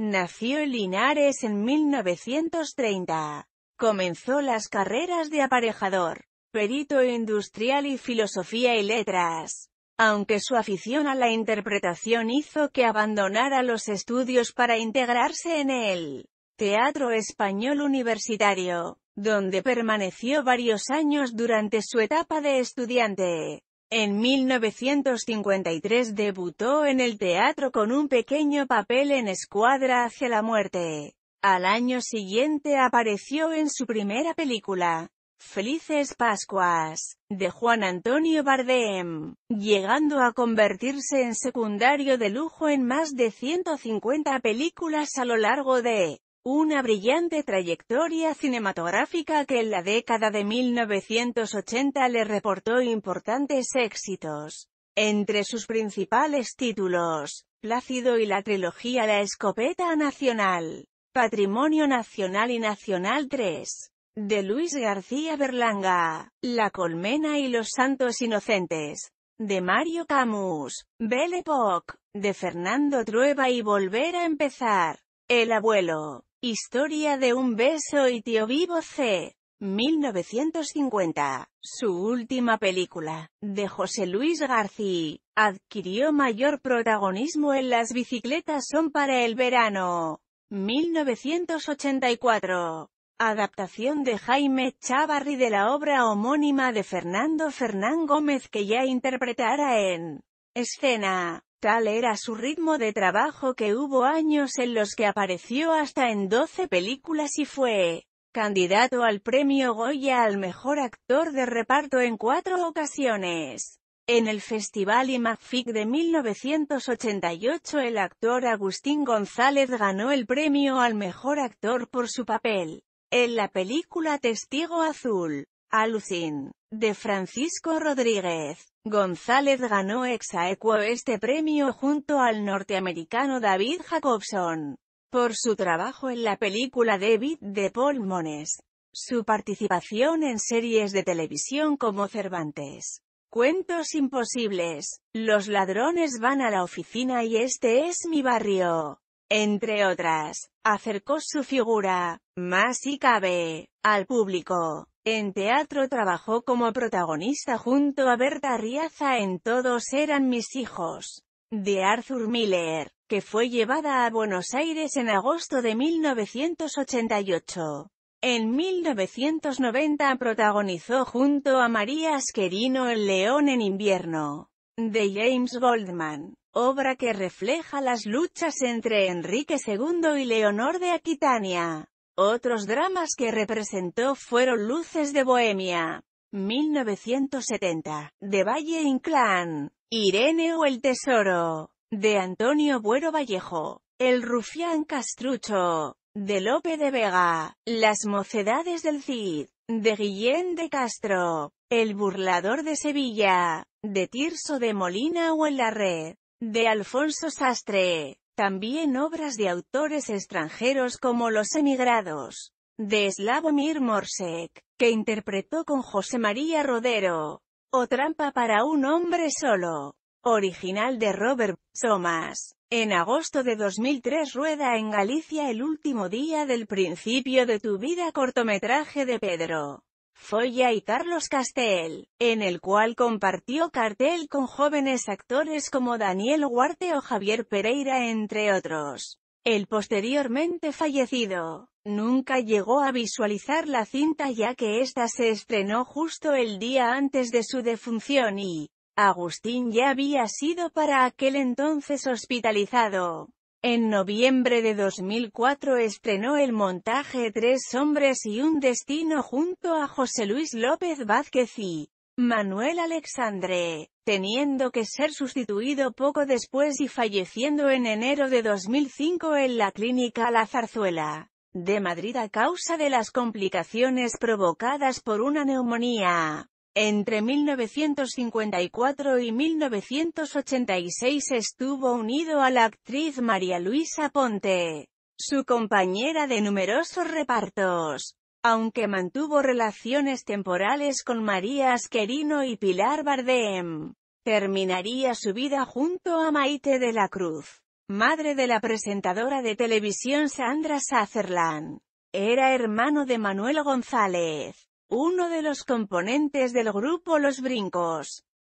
Nació en Linares en 1930. Comenzó las carreras de aparejador, perito industrial y filosofía y letras. Aunque su afición a la interpretación hizo que abandonara los estudios para integrarse en el Teatro Español Universitario, donde permaneció varios años durante su etapa de estudiante. En 1953 debutó en el teatro con un pequeño papel en Escuadra hacia la muerte. Al año siguiente apareció en su primera película, Felices Pascuas, de Juan Antonio Bardem, llegando a convertirse en secundario de lujo en más de 150 películas a lo largo de una brillante trayectoria cinematográfica que en la década de 1980 le reportó importantes éxitos. Entre sus principales títulos, Plácido y la trilogía La Escopeta Nacional, Patrimonio Nacional y Nacional 3, de Luis García Berlanga, La Colmena y los Santos Inocentes, de Mario Camus, Belle Époque, de Fernando Trueba y Volver a empezar, El Abuelo, Historia de un beso y tío vivo C. 1950. Su última película, de José Luis García, adquirió mayor protagonismo en Las bicicletas son para el verano. 1984. Adaptación de Jaime Chavarri de la obra homónima de Fernando Fernán Gómez que ya interpretara en escena. Tal era su ritmo de trabajo que hubo años en los que apareció hasta en 12 películas y fue candidato al premio Goya al mejor actor de reparto en cuatro ocasiones. En el Festival IMAFIC de 1988 el actor Agustín González ganó el premio al mejor actor por su papel en la película Testigo Azul, Alucin, de Francisco Rodríguez. González ganó ex aequo este premio junto al norteamericano David Jacobson, por su trabajo en la película David de Paul su participación en series de televisión como Cervantes, Cuentos Imposibles, Los ladrones van a la oficina y este es mi barrio, entre otras, acercó su figura, más y cabe, al público. En teatro trabajó como protagonista junto a Berta Riaza en Todos eran mis hijos, de Arthur Miller, que fue llevada a Buenos Aires en agosto de 1988. En 1990 protagonizó junto a María Asquerino El León en invierno, de James Goldman, obra que refleja las luchas entre Enrique II y Leonor de Aquitania. Otros dramas que representó fueron Luces de Bohemia, 1970, de Valle Inclán, Irene o el Tesoro, de Antonio Buero Vallejo, El Rufián Castrucho, de Lope de Vega, Las Mocedades del Cid, de Guillén de Castro, El Burlador de Sevilla, de Tirso de Molina o en la Red, de Alfonso Sastre, también obras de autores extranjeros como Los emigrados, de Slavomir Morsek, que interpretó con José María Rodero, o Trampa para un hombre solo, original de Robert Somas. En agosto de 2003 rueda en Galicia El último día del principio de tu vida cortometraje de Pedro. Foya y Carlos Castel, en el cual compartió cartel con jóvenes actores como Daniel Huarte o Javier Pereira entre otros. El posteriormente fallecido, nunca llegó a visualizar la cinta ya que ésta se estrenó justo el día antes de su defunción y, Agustín ya había sido para aquel entonces hospitalizado. En noviembre de 2004 estrenó el montaje Tres hombres y un destino junto a José Luis López Vázquez y Manuel Alexandre, teniendo que ser sustituido poco después y falleciendo en enero de 2005 en la clínica La Zarzuela de Madrid a causa de las complicaciones provocadas por una neumonía. Entre 1954 y 1986 estuvo unido a la actriz María Luisa Ponte, su compañera de numerosos repartos. Aunque mantuvo relaciones temporales con María Asquerino y Pilar Bardem, terminaría su vida junto a Maite de la Cruz, madre de la presentadora de televisión Sandra Sutherland. Era hermano de Manuel González. Uno de los componentes del grupo Los Brincos.